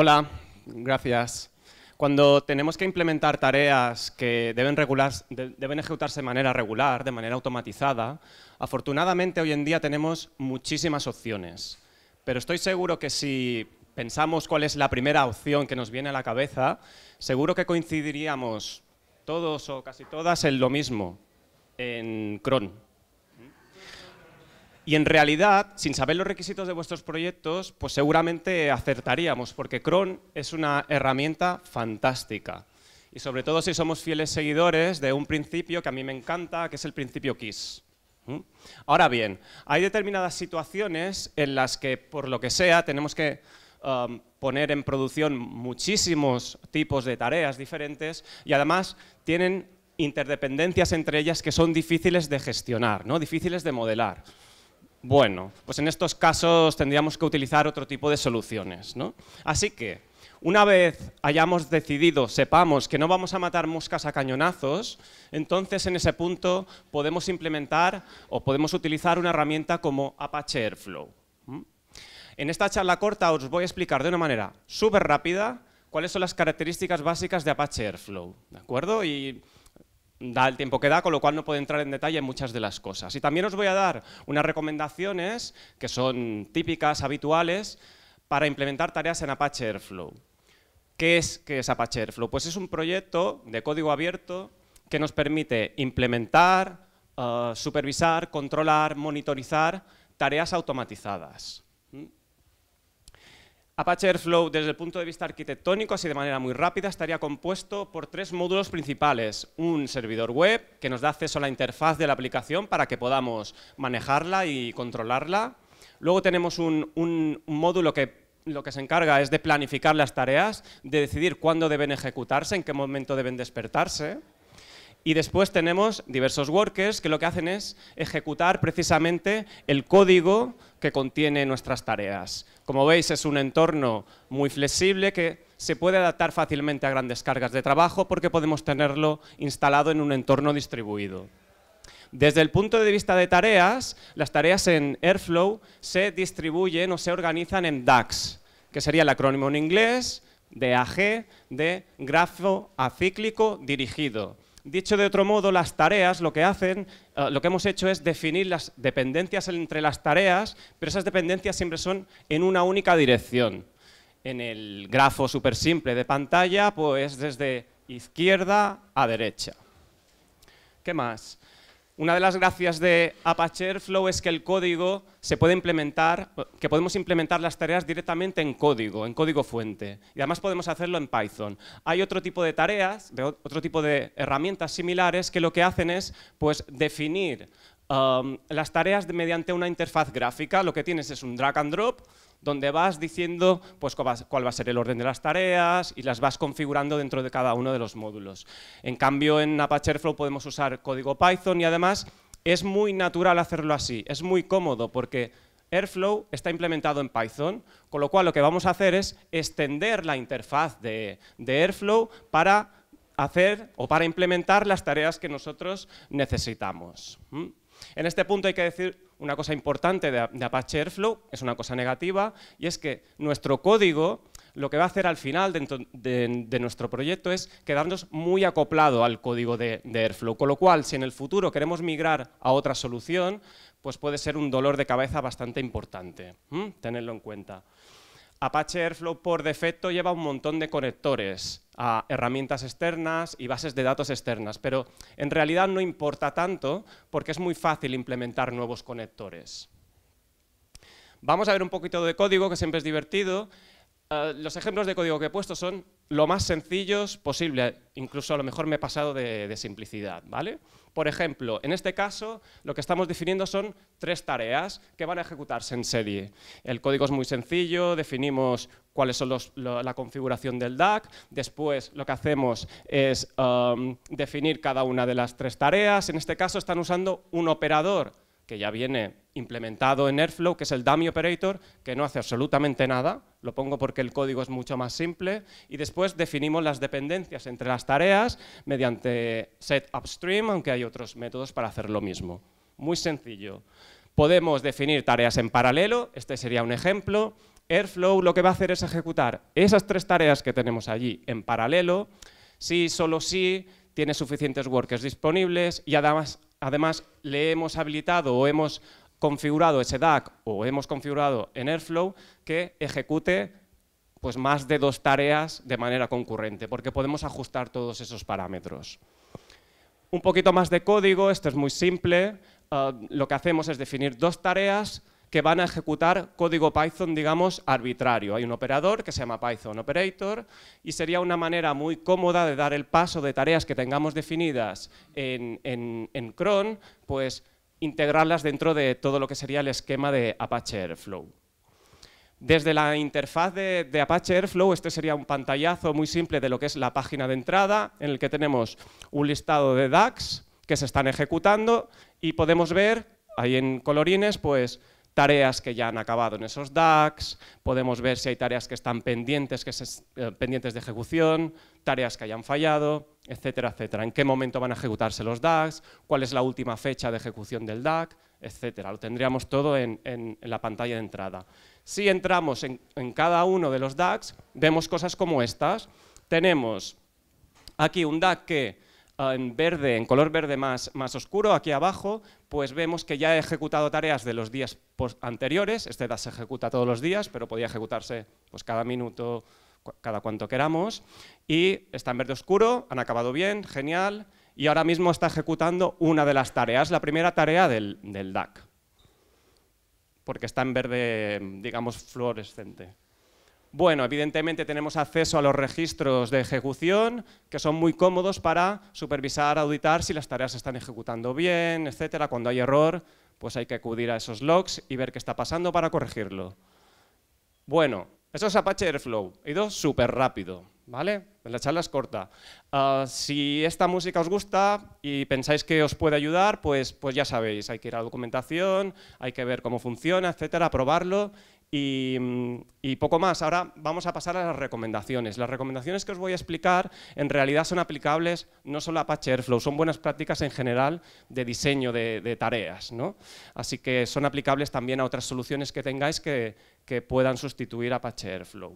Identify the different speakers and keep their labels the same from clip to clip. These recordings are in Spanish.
Speaker 1: Hola, gracias. Cuando tenemos que implementar tareas que deben, regular, deben ejecutarse de manera regular, de manera automatizada, afortunadamente hoy en día tenemos muchísimas opciones. Pero estoy seguro que si pensamos cuál es la primera opción que nos viene a la cabeza, seguro que coincidiríamos todos o casi todas en lo mismo, en cron. Y en realidad, sin saber los requisitos de vuestros proyectos, pues seguramente acertaríamos, porque Cron es una herramienta fantástica. Y sobre todo si somos fieles seguidores de un principio que a mí me encanta, que es el principio KISS. ¿Mm? Ahora bien, hay determinadas situaciones en las que, por lo que sea, tenemos que um, poner en producción muchísimos tipos de tareas diferentes y además tienen interdependencias entre ellas que son difíciles de gestionar, ¿no? difíciles de modelar. Bueno, pues en estos casos tendríamos que utilizar otro tipo de soluciones. ¿no? Así que, una vez hayamos decidido, sepamos que no vamos a matar moscas a cañonazos, entonces en ese punto podemos implementar o podemos utilizar una herramienta como Apache Airflow. En esta charla corta os voy a explicar de una manera súper rápida cuáles son las características básicas de Apache Airflow, ¿de acuerdo? da el tiempo que da, con lo cual no puedo entrar en detalle en muchas de las cosas. Y también os voy a dar unas recomendaciones que son típicas, habituales, para implementar tareas en Apache Airflow. ¿Qué es, es Apache Airflow? Pues es un proyecto de código abierto que nos permite implementar, eh, supervisar, controlar, monitorizar tareas automatizadas. Apache Airflow, desde el punto de vista arquitectónico, así de manera muy rápida, estaría compuesto por tres módulos principales. Un servidor web, que nos da acceso a la interfaz de la aplicación para que podamos manejarla y controlarla. Luego tenemos un, un módulo que lo que se encarga es de planificar las tareas, de decidir cuándo deben ejecutarse, en qué momento deben despertarse. Y después tenemos diversos workers que lo que hacen es ejecutar precisamente el código que contiene nuestras tareas. Como veis es un entorno muy flexible que se puede adaptar fácilmente a grandes cargas de trabajo porque podemos tenerlo instalado en un entorno distribuido. Desde el punto de vista de tareas, las tareas en Airflow se distribuyen o se organizan en DAX, que sería el acrónimo en inglés de AG de grafo acíclico dirigido Dicho de otro modo, las tareas lo que hacen, eh, lo que hemos hecho es definir las dependencias entre las tareas, pero esas dependencias siempre son en una única dirección. En el grafo súper simple de pantalla, pues desde izquierda a derecha. ¿Qué más? Una de las gracias de Apache Flow es que el código se puede implementar, que podemos implementar las tareas directamente en código, en código fuente. Y además podemos hacerlo en Python. Hay otro tipo de tareas, otro tipo de herramientas similares que lo que hacen es pues, definir las tareas mediante una interfaz gráfica, lo que tienes es un drag and drop, donde vas diciendo pues, cuál va a ser el orden de las tareas y las vas configurando dentro de cada uno de los módulos. En cambio, en Apache Airflow podemos usar código Python y además es muy natural hacerlo así, es muy cómodo porque Airflow está implementado en Python, con lo cual lo que vamos a hacer es extender la interfaz de, Airflow para hacer o para implementar las tareas que nosotros necesitamos. ¿Mm? En este punto hay que decir una cosa importante de, Apache Airflow, es una cosa negativa, y es que nuestro código lo que va a hacer al final de, nuestro proyecto es quedarnos muy acoplado al código de, Airflow, con lo cual si en el futuro queremos migrar a otra solución, pues puede ser un dolor de cabeza bastante importante, tenerlo en cuenta. Apache Airflow por defecto lleva un montón de conectores a herramientas externas y bases de datos externas, pero en realidad no importa tanto porque es muy fácil implementar nuevos conectores. Vamos a ver un poquito de código, que siempre es divertido. Eh, los ejemplos de código que he puesto son lo más sencillos posible, incluso a lo mejor me he pasado de, de simplicidad, ¿vale? Por ejemplo, en este caso lo que estamos definiendo son tres tareas que van a ejecutarse en serie. El código es muy sencillo, definimos cuál es la configuración del DAC, después lo que hacemos es um, definir cada una de las tres tareas. En este caso están usando un operador que ya viene implementado en Airflow, que es el dummy operator, que no hace absolutamente nada, lo pongo porque el código es mucho más simple. Y después definimos las dependencias entre las tareas mediante set upstream, aunque hay otros métodos para hacer lo mismo. Muy sencillo. Podemos definir tareas en paralelo, este sería un ejemplo. Airflow lo que va a hacer es ejecutar esas tres tareas que tenemos allí en paralelo, si solo si tiene suficientes workers disponibles y además, además le hemos habilitado o hemos configurado ese DAC o hemos configurado en Airflow que ejecute pues, más de dos tareas de manera concurrente, porque podemos ajustar todos esos parámetros. Un poquito más de código, esto es muy simple. Ah, lo que hacemos es definir dos tareas que van a ejecutar código Python, digamos, arbitrario. Hay un operador que se llama Python Operator y sería una manera muy cómoda de dar el paso de tareas que tengamos definidas en, en, en cron, pues integrarlas dentro de todo lo que sería el esquema de Apache Airflow. Desde la interfaz de, Apache Airflow, este sería un pantallazo muy simple de lo que es la página de entrada, en el que tenemos un listado de DAGs que se están ejecutando y podemos ver ahí en colorines pues tareas que ya han acabado en esos DACs, podemos ver si hay tareas que están pendientes, que eh, pendientes de ejecución, tareas que hayan fallado, etcétera, etcétera. En qué momento van a ejecutarse los DACs, cuál es la última fecha de ejecución del DAC, etcétera. Lo tendríamos todo en, la pantalla de entrada. Si entramos en, en cada uno de los DACs, vemos cosas como estas. Tenemos aquí un DAC que Ah, en verde, en color verde más, oscuro, aquí abajo, pues vemos que ya he ejecutado tareas de los días anteriores, este se ejecuta todos los días, pero podía ejecutarse pues, cada minuto, cada cuanto queramos, y está en verde oscuro, han acabado bien, genial, y ahora mismo está ejecutando una de las tareas, la primera tarea del, del DAC, porque está en verde, digamos, fluorescente. Bueno, evidentemente tenemos acceso a los registros de ejecución que son muy cómodos para supervisar, auditar si las tareas se están ejecutando bien, etcétera. Cuando hay error, pues hay que acudir a esos logs y ver qué está pasando para corregirlo. Bueno, eso es Apache Airflow. He ido súper rápido, ¿vale? La charla es corta. Ah, si esta música os gusta y pensáis que os puede ayudar, pues, pues ya sabéis, hay que ir a la documentación, hay que ver cómo funciona, etcétera, probarlo Mm, y, poco más. Ahora vamos a pasar a las recomendaciones. Las recomendaciones que os voy a explicar en realidad son aplicables no solo a Apache Airflow, son buenas prácticas en general de diseño de, tareas. ¿no? Así que son aplicables también a otras soluciones que tengáis que, puedan sustituir a Apache Airflow.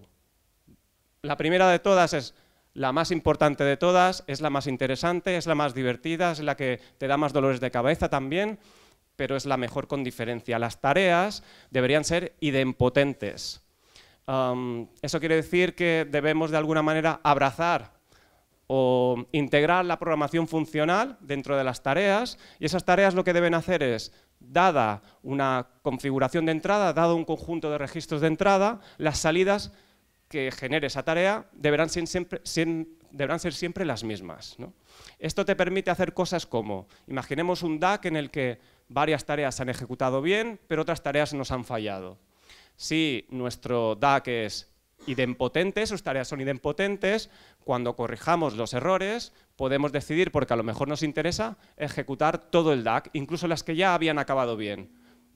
Speaker 1: La primera de todas es la más importante de todas, es la más interesante, es la más divertida, es la que te da más dolores de cabeza también pero es la mejor con diferencia. Las tareas deberían ser idempotentes. eso quiere decir que debemos de alguna manera abrazar o integrar la programación funcional dentro de las tareas y esas tareas lo que deben hacer es, dada una configuración de entrada, dado un conjunto de registros de entrada, las salidas que genere esa tarea deberán ser siempre, las mismas. Esto te permite hacer cosas como, imaginemos un DAC en el que Varias tareas se han ejecutado bien, pero otras tareas nos han fallado. Si nuestro DAC es idempotente, sus tareas son idempotentes, cuando corrijamos los errores podemos decidir, porque a lo mejor nos interesa, ejecutar todo el DAC, incluso las que ya habían acabado bien.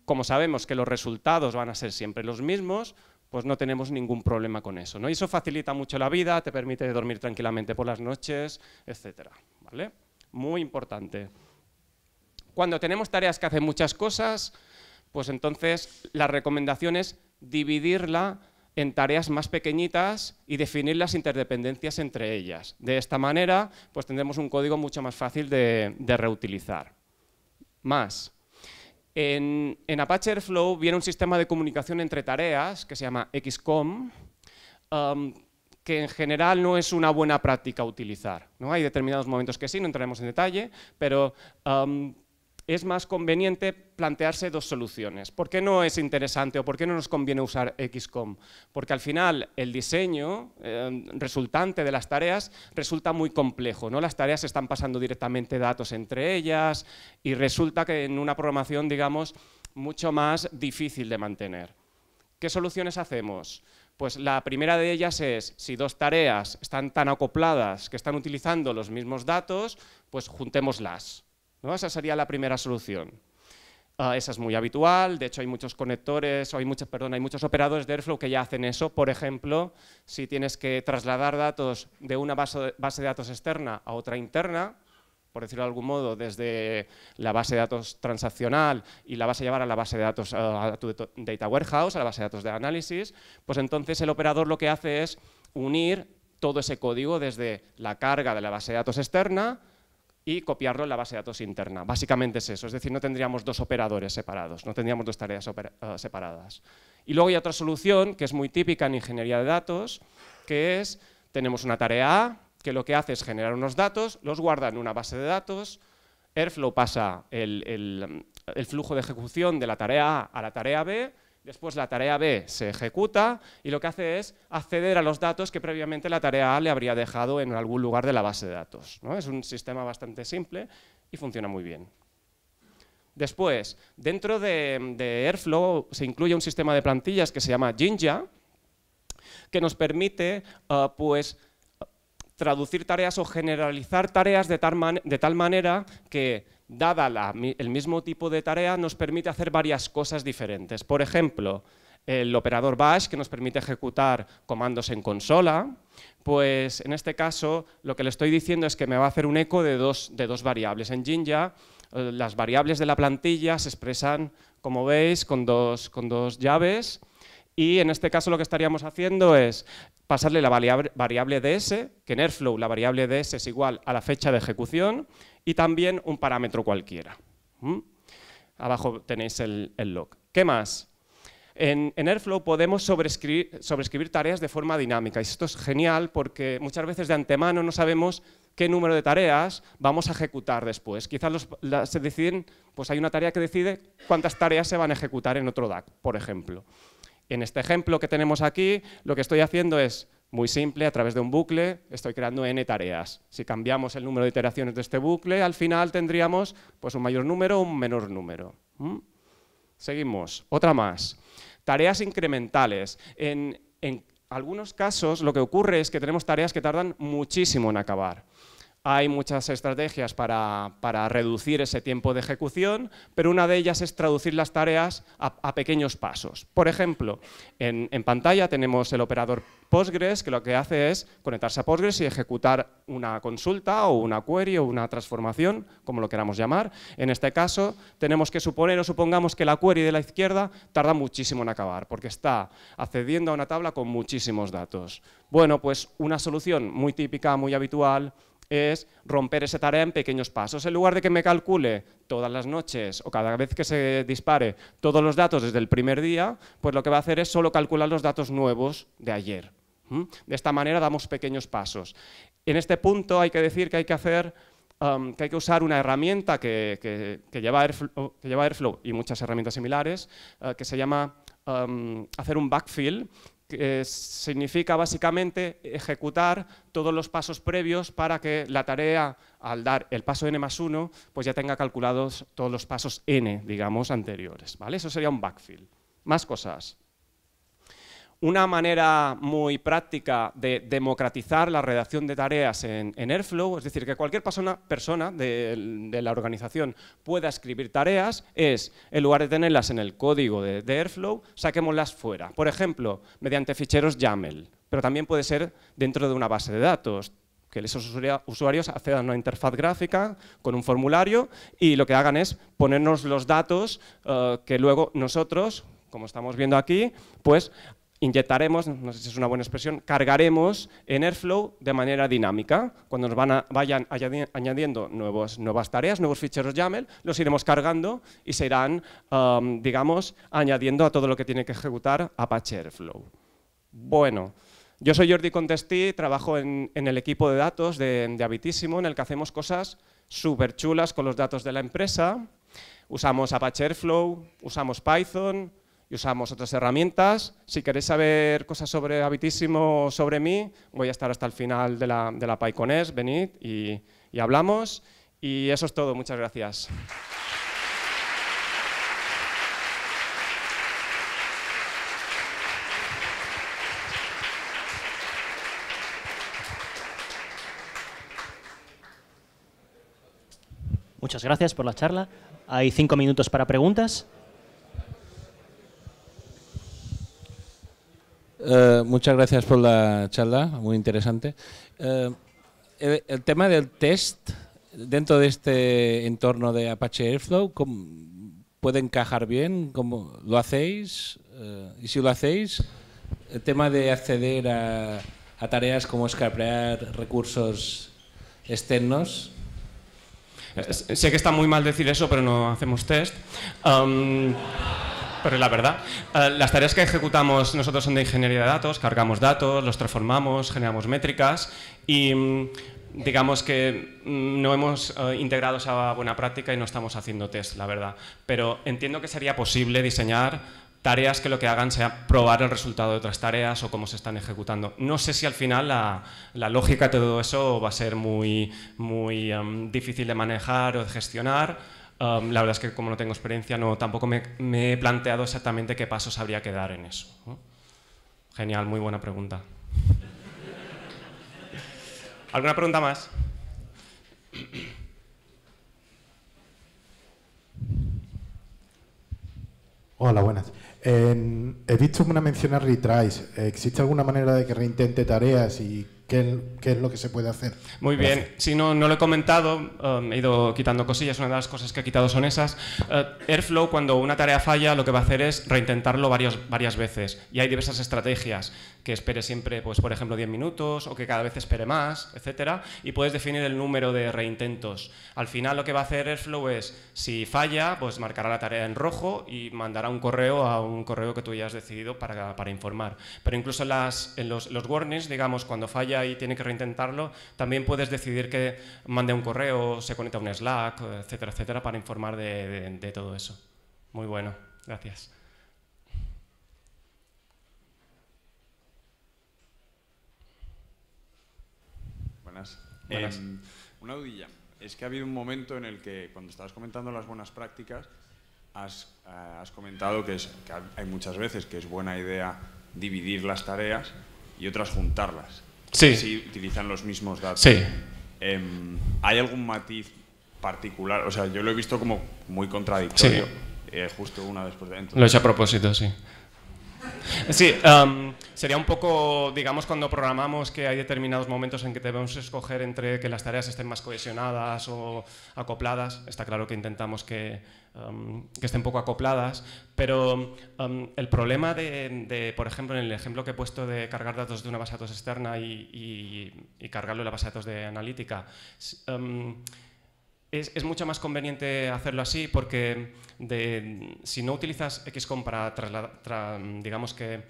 Speaker 1: Como sabemos que los resultados van a ser siempre los mismos, pues no tenemos ningún problema con eso. ¿no? Y eso facilita mucho la vida, te permite dormir tranquilamente por las noches, etcétera. ¿vale? Muy importante. Cuando tenemos tareas que hacen muchas cosas, pues entonces la recomendación es dividirla en tareas más pequeñitas y definir las interdependencias entre ellas. De esta manera, pues tendremos un código mucho más fácil de, reutilizar. Más. En, Apache Airflow viene un sistema de comunicación entre tareas que se llama XCOM, um, que en general no es una buena práctica utilizar. ¿no? Hay determinados momentos que sí, no entraremos en detalle, pero um, es más conveniente plantearse dos soluciones. ¿Por qué no es interesante o por qué no nos conviene usar XCOM? Porque al final el diseño eh, resultante de las tareas resulta muy complejo. ¿no? Las tareas están pasando directamente datos entre ellas y resulta que en una programación, digamos, mucho más difícil de mantener. ¿Qué soluciones hacemos? Pues la primera de ellas es, si dos tareas están tan acopladas que están utilizando los mismos datos, pues juntémoslas. Esa sería la primera solución. Ah, esa es muy habitual, de hecho hay muchos conectores, hay, perdón, hay muchos operadores de Airflow que ya hacen eso. Por ejemplo, si tienes que trasladar datos de una base, base de datos externa a otra interna, por decirlo de algún modo, desde la base de datos transaccional y la vas a llevar a la base de datos, ah, a tu data warehouse, a la base de datos de análisis, pues entonces el operador lo que hace es unir todo ese código desde la carga de la base de datos externa y copiarlo en la base de datos interna. Básicamente es eso, es decir, no tendríamos dos operadores separados, no tendríamos dos tareas eh, separadas. Y luego hay otra solución que es muy típica en ingeniería de datos, que es, tenemos una tarea A, que lo que hace es generar unos datos, los guarda en una base de datos, Airflow pasa el, el flujo de ejecución de la tarea A a la tarea B, Después la tarea B se ejecuta y lo que hace es acceder a los datos que previamente la tarea A le habría dejado en algún lugar de la base de datos. Es un sistema bastante simple y funciona muy bien. Después, dentro de, Airflow se incluye un sistema de plantillas que se llama Jinja, que nos permite eh, pues, traducir tareas o generalizar tareas de tal manera que dada el mismo tipo de tarea, nos permite hacer varias cosas diferentes. Por ejemplo, el operador bash que nos permite ejecutar comandos en consola, pues en este caso lo que le estoy diciendo es que me va a hacer un eco de dos, de dos variables. En Jinja eh, las variables de la plantilla se expresan, como veis, con dos, con dos llaves y en este caso lo que estaríamos haciendo es pasarle la variable, variable ds, que en Airflow la variable ds es igual a la fecha de ejecución y también un parámetro cualquiera. Abajo tenéis el, log. ¿Qué más? En, Airflow podemos sobreescribir, sobrescribir tareas de forma dinámica. Y esto es genial porque muchas veces de antemano no sabemos qué número de tareas vamos a ejecutar después. Quizás se deciden, pues hay una tarea que decide cuántas tareas se van a ejecutar en otro DAC, por ejemplo. En este ejemplo que tenemos aquí, lo que estoy haciendo es muy simple, a través de un bucle estoy creando n tareas. Si cambiamos el número de iteraciones de este bucle, al final tendríamos pues, un mayor número o un menor número. Seguimos, otra más. Tareas incrementales. en algunos casos lo que ocurre es que tenemos tareas que tardan muchísimo en acabar. Hay muchas estrategias para, reducir ese tiempo de ejecución, pero una de ellas es traducir las tareas a, pequeños pasos. Por ejemplo, en, en, pantalla tenemos el operador Postgres, que lo que hace es conectarse a Postgres y ejecutar una consulta o una query o una transformación, como lo queramos llamar. En este caso, tenemos que suponer o supongamos que la query de la izquierda tarda muchísimo en acabar, porque está accediendo a una tabla con muchísimos datos. Bueno, pues una solución muy típica, muy habitual, es romper esa tarea en pequeños pasos. En lugar de que me calcule todas las noches o cada vez que se dispare todos los datos desde el primer día, pues lo que va a hacer es solo calcular los datos nuevos de ayer. De esta manera damos pequeños pasos. En este punto hay que decir que hay que hacer... que hay que usar una herramienta que, oh, lleva, Airflow, que y muchas herramientas similares, eh, que se llama hacer un backfill, que eh, significa básicamente ejecutar todos los pasos previos para que la tarea, al dar el paso n más 1, pues ya tenga calculados todos los pasos n, digamos, anteriores. ¿vale? Eso sería un backfill. Más cosas. Una manera muy práctica de democratizar la redacción de tareas en, Airflow, es decir, que cualquier persona, de, la organización pueda escribir tareas, es, en lugar de tenerlas en el código de, Airflow, saquémoslas fuera. Por ejemplo, mediante ficheros YAML, pero también puede ser dentro de una base de datos que esos usuarios accedan a una interfaz gráfica con un formulario y lo que hagan es ponernos los datos eh, que luego nosotros, como estamos viendo aquí, pues inyectaremos, no sé si es una buena expresión, cargaremos en Airflow de manera dinámica. Cuando nos van vayan añadiendo nuevas tareas, nuevos ficheros YAML, los iremos cargando y se irán, digamos, añadiendo a todo lo que tiene que ejecutar Apache Airflow. Bueno, yo soy Jordi Contestí, trabajo en, el equipo de datos de, de Habitísimo, en el que hacemos cosas súper chulas con los datos de la empresa. Usamos Apache Airflow, usamos Python, y usamos otras herramientas. Si queréis saber cosas sobre Habitísimo o sobre mí, voy a estar hasta el final de la, de la venid y hablamos. Y eso es todo, muchas gracias. Muchas gracias por la charla. Hay cinco minutos para preguntas. Eh, muchas gracias por la charla, muy interesante. Eh, el, tema del test dentro de este entorno de Apache Airflow, ¿puede encajar bien? como lo hacéis? Eh, y si lo hacéis, el tema de acceder a, tareas como escapear recursos externos. Sé que está muy mal decir eso, pero no hacemos test. Um, pero la verdad. Eh, las tareas que ejecutamos nosotros son de ingeniería de datos, cargamos datos, los transformamos, generamos métricas y mm, digamos que mm, no hemos eh, integrado esa buena práctica y no estamos haciendo test, la verdad. Pero entiendo que sería posible diseñar tareas que lo que hagan sea probar el resultado de otras tareas o cómo se están ejecutando. No sé si al final la, lógica de todo eso va a ser muy, muy em, difícil de manejar o de gestionar, la verdad es que como no tengo experiencia, no, tampoco me, he planteado exactamente qué pasos habría que dar en eso. Genial, muy buena pregunta. ¿Alguna pregunta más? Hola, buenas. he visto una mención a retries. ¿Existe alguna manera de que reintente tareas qué, es lo que se puede hacer. Muy bien, si no, no lo he comentado, um, he ido quitando cosillas, una de las cosas que he quitado son esas. Uh, Airflow, cuando una tarea falla, lo que va a hacer es reintentarlo varias varias veces y hay diversas estrategias que espere siempre, pues, por ejemplo, 10 minutos o que cada vez espere más, etcétera, y puedes definir el número de reintentos. Al final lo que va a hacer Airflow es, si falla, pues marcará la tarea en rojo y mandará un correo a un correo que tú ya has decidido para, para informar. Pero incluso las, en los, los warnings, digamos, cuando falla y tiene que reintentarlo, también puedes decidir que mande un correo, se conecta a un Slack, etcétera, etcétera, para informar de, todo eso. Muy bueno, gracias. Buenas. Em, una dudilla. Es que ha habido un momento en el que, cuando estabas comentando las buenas prácticas, has, eh, comentado que, que hay muchas veces que es buena idea dividir las tareas y otras juntarlas sí. utilizan los mismos datos. Sí. Em, ¿Hay algún matiz particular? O sea, yo lo he visto como muy contradictorio. Eh, justo una después de... Lo he hecho a propósito, sí. Sí, em, Sería un poco, digamos, cuando programamos que hay determinados momentos en que debemos escoger entre que las tareas estén más cohesionadas o acopladas. Está claro que intentamos que, um, estén poco acopladas, pero um, el problema de, por ejemplo, en el ejemplo que he puesto de cargar datos de una base de datos externa y, cargarlo en la base de datos de analítica, um, es, mucho más conveniente hacerlo así porque si no utilizas XCOM para digamos que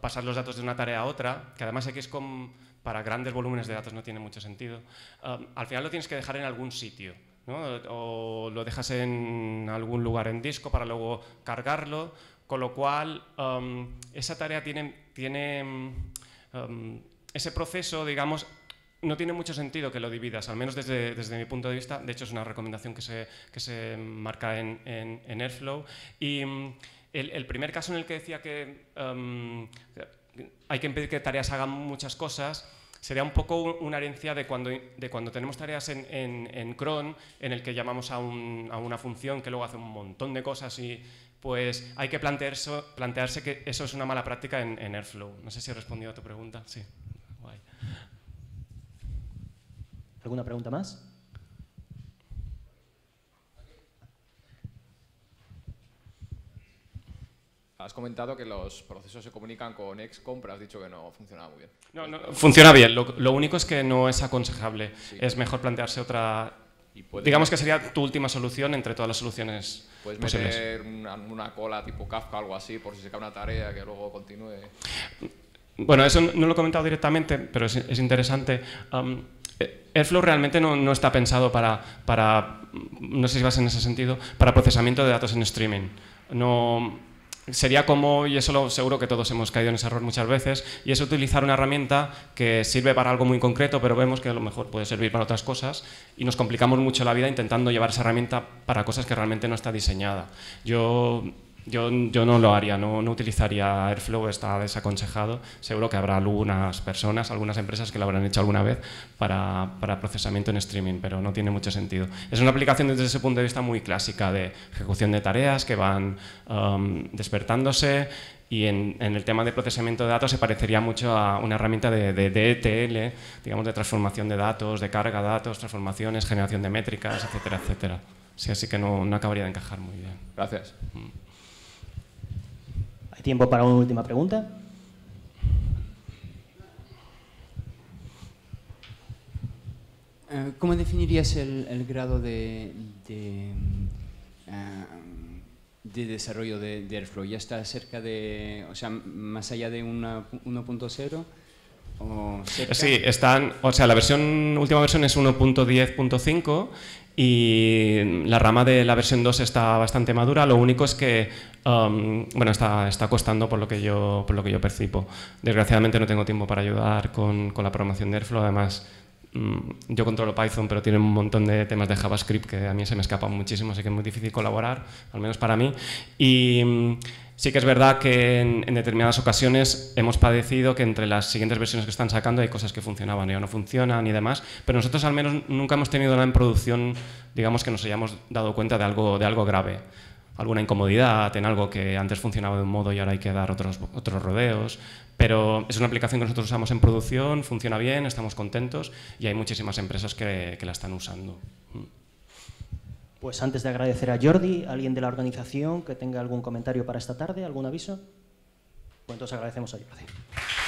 Speaker 1: pasar los datos de una tarea a otra, que además XCOM para grandes volúmenes de datos no tiene mucho sentido, um, al final lo tienes que dejar en algún sitio. ¿no? O lo dejas en algún lugar en disco para luego cargarlo, con lo cual um, esa tarea tiene, tiene um, ese proceso, digamos, no tiene mucho sentido que lo dividas, al menos desde, mi punto de vista. De hecho, es una recomendación que se, que se marca en, Airflow. Y mm, el, primer caso en el que decía que em, hay que impedir que tareas hagan muchas cosas, sería un poco una herencia de cuando, tenemos tareas en, en, en cron, en el que llamamos a, a, una función que luego hace un montón de cosas y pues hay que plantearse, plantearse que eso es una mala práctica en, en Airflow. No sé si he respondido a tu pregunta. Sí. ¿Alguna pregunta más? Has comentado que los procesos se comunican con ex compra, has dicho que no funcionaba muy bien. No, funciona bien, lo, único es que no es aconsejable, es mejor plantearse otra... digamos que sería tu última solución entre todas las soluciones Puedes meter una, cola tipo Kafka o algo así por si se cae una tarea que luego continúe. Bueno, eso no lo he comentado directamente, pero es, interesante. Um, eh, Airflow realmente no, está pensado para, para, no sé si vas en ese sentido, para procesamiento de datos en streaming. No, sería como, y eso lo, seguro que todos hemos caído en ese error muchas veces, y es utilizar una herramienta que sirve para algo muy concreto, pero vemos que a lo mejor puede servir para otras cosas, y nos complicamos mucho la vida intentando llevar esa herramienta para cosas que realmente no está diseñada. Yo yo, no lo haría, no, utilizaría Airflow, está desaconsejado. Seguro que habrá algunas personas, algunas empresas que lo habrán hecho alguna vez para, procesamiento en streaming, pero no tiene mucho sentido. Es una aplicación desde ese punto de vista muy clásica de ejecución de tareas que van um, despertándose y en, el tema de procesamiento de datos se parecería mucho a una herramienta de, DTL, e digamos de transformación de datos, de carga de datos, transformaciones, generación de métricas, etcétera, etcétera. Sí, así que no, acabaría de encajar muy bien. Gracias. Mm. Tiempo para una última pregunta. Eh, ¿Cómo definirías el, grado de, eh, de, desarrollo de, de, Airflow? ¿Ya está cerca de, o sea, más allá de 1.0? Sí, están, o sea, la versión, última versión es 1.10.5 y la rama de la versión 2 está bastante madura, lo único es que um, bueno, está, está costando por lo, que yo, por lo que yo percibo. Desgraciadamente no tengo tiempo para ayudar con, con la programación de Airflow, además Mm, yo controlo Python, pero tiene un montón de temas de JavaScript que a mí se me escapan muchísimo, así que es muy difícil colaborar, al menos para mí. Y mm, sí que es verdad que en, determinadas ocasiones hemos padecido que entre las siguientes versiones que están sacando hay cosas que funcionaban y no funcionan y demás, pero nosotros al menos nunca hemos tenido nada en producción, digamos que nos hayamos dado cuenta de algo, de algo grave alguna incomodidad en algo que antes funcionaba de un modo y ahora hay que dar otros, otros rodeos. Pero es una aplicación que nosotros usamos en producción, funciona bien, estamos contentos y hay muchísimas empresas que, que la están usando. Pues antes de agradecer a Jordi, alguien de la organización que tenga algún comentario para esta tarde, algún aviso, pues entonces agradecemos a Jordi.